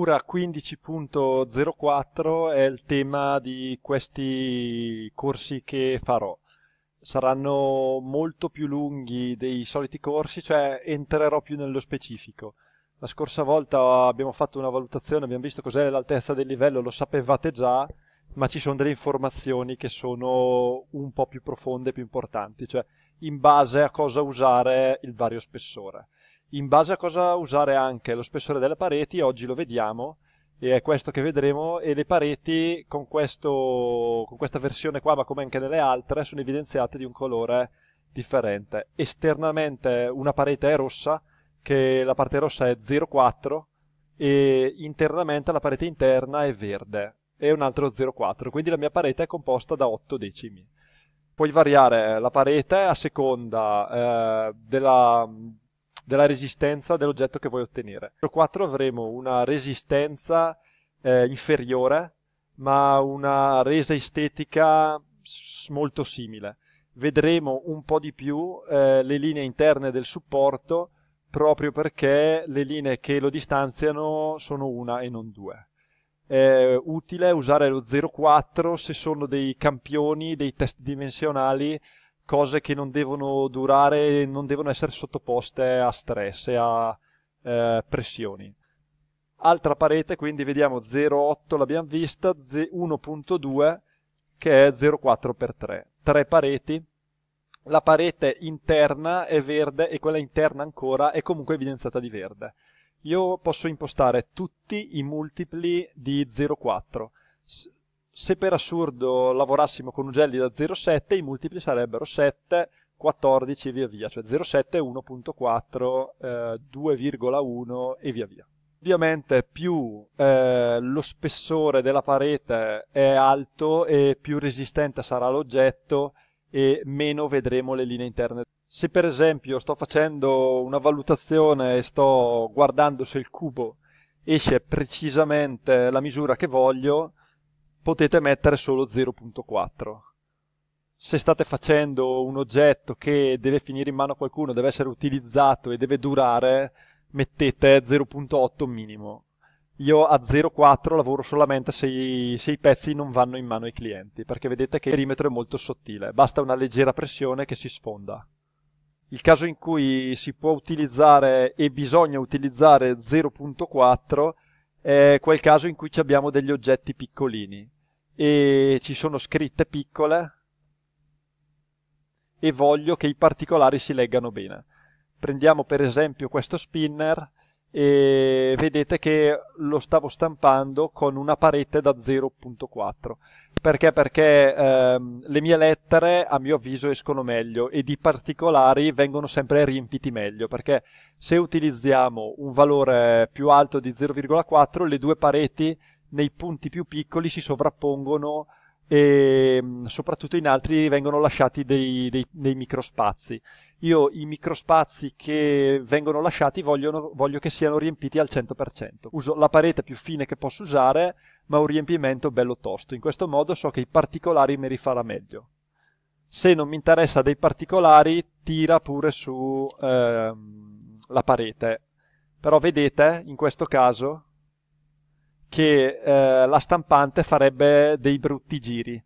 Cura 15.04 è il tema di questi corsi che farò. Saranno molto più lunghi dei soliti corsi, cioè entrerò più nello specifico. La scorsa volta abbiamo fatto una valutazione, abbiamo visto cos'è l'altezza del livello, lo sapevate già, ma ci sono delle informazioni che sono un po' più profonde, più importanti, cioè in base a cosa usare il vario spessore in base a cosa usare anche lo spessore delle pareti, oggi lo vediamo e è questo che vedremo e le pareti con, questo, con questa versione qua ma come anche nelle altre sono evidenziate di un colore differente. Esternamente una parete è rossa, che la parte rossa è 0,4 e internamente la parete interna è verde e un altro 0,4, quindi la mia parete è composta da 8 decimi. Puoi variare la parete a seconda eh, della, della resistenza dell'oggetto che vuoi ottenere. Per 4 avremo una resistenza eh, inferiore, ma una resa estetica molto simile. Vedremo un po' di più eh, le linee interne del supporto, proprio perché le linee che lo distanziano sono una e non due. È utile usare lo 0,4 se sono dei campioni, dei test dimensionali cose che non devono durare, non devono essere sottoposte a stress e a eh, pressioni. Altra parete, quindi vediamo 0,8 l'abbiamo vista, 1.2 che è 0,4x3. Tre pareti, la parete interna è verde e quella interna ancora è comunque evidenziata di verde. Io posso impostare tutti i multipli di 0,4 se per assurdo lavorassimo con ugelli da 0,7 i multipli sarebbero 7, 14 e via via, cioè 0,7, 1.4, eh, 2,1 e via via. Ovviamente più eh, lo spessore della parete è alto e più resistente sarà l'oggetto e meno vedremo le linee interne. Se per esempio sto facendo una valutazione e sto guardando se il cubo esce precisamente la misura che voglio, potete mettere solo 0.4. Se state facendo un oggetto che deve finire in mano a qualcuno, deve essere utilizzato e deve durare, mettete 0.8 minimo. Io a 0.4 lavoro solamente se i, se i, pezzi non vanno in mano ai clienti, perché vedete che il perimetro è molto sottile, basta una leggera pressione che si sfonda. Il caso in cui si può utilizzare e bisogna utilizzare 0.4 è quel caso in cui abbiamo degli oggetti piccolini e ci sono scritte piccole e voglio che i particolari si leggano bene. Prendiamo per esempio questo spinner e vedete che lo stavo stampando con una parete da 0.4 perché perché ehm, le mie lettere a mio avviso escono meglio e di particolari vengono sempre riempiti meglio perché se utilizziamo un valore più alto di 0.4 le due pareti nei punti più piccoli si sovrappongono e soprattutto in altri vengono lasciati dei, dei, dei microspazi io i microspazi che vengono lasciati vogliono, voglio che siano riempiti al 100%. Uso la parete più fine che posso usare, ma un riempimento bello tosto. In questo modo so che i particolari mi rifarà meglio. Se non mi interessa dei particolari, tira pure su ehm, la parete. Però vedete, in questo caso, che eh, la stampante farebbe dei brutti giri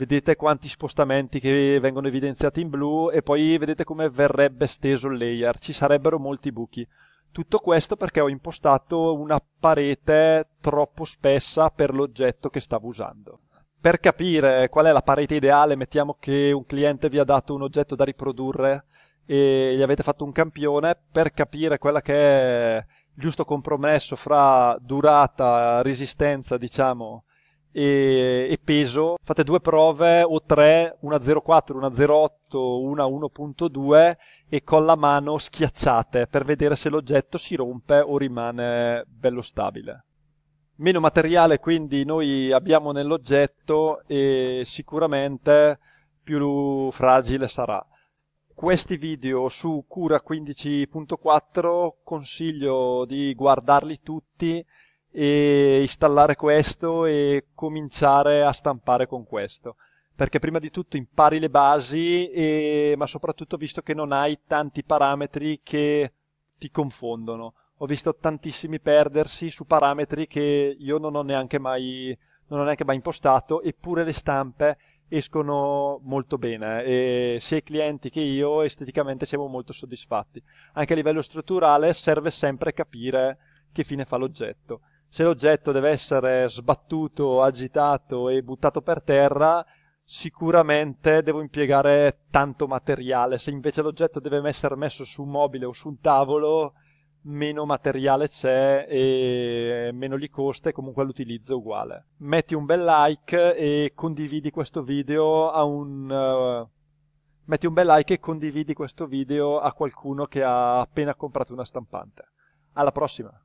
vedete quanti spostamenti che vengono evidenziati in blu e poi vedete come verrebbe steso il layer, ci sarebbero molti buchi. Tutto questo perché ho impostato una parete troppo spessa per l'oggetto che stavo usando. Per capire qual è la parete ideale, mettiamo che un cliente vi ha dato un oggetto da riprodurre e gli avete fatto un campione, per capire quella che è il giusto compromesso fra durata, resistenza, diciamo, e, e peso, fate due prove o tre, una 0,4, una 0,8, una 1.2 e con la mano schiacciate per vedere se l'oggetto si rompe o rimane bello stabile. Meno materiale quindi noi abbiamo nell'oggetto e sicuramente più fragile sarà questi video su cura 15.4 consiglio di guardarli tutti e installare questo e cominciare a stampare con questo. Perché prima di tutto impari le basi, e... ma soprattutto visto che non hai tanti parametri che ti confondono. Ho visto tantissimi perdersi su parametri che io non ho neanche mai, non ho neanche mai impostato, eppure le stampe escono molto bene eh. e sia i clienti che io esteticamente siamo molto soddisfatti. Anche a livello strutturale serve sempre capire che fine fa l'oggetto se l'oggetto deve essere sbattuto, agitato e buttato per terra, sicuramente devo impiegare tanto materiale. Se invece l'oggetto deve essere messo su un mobile o su un tavolo, meno materiale c'è e meno gli costa e comunque l'utilizzo è uguale. Metti un bel like e condividi questo video a un... Uh, metti un bel like e condividi questo video a qualcuno che ha appena comprato una stampante. Alla prossima!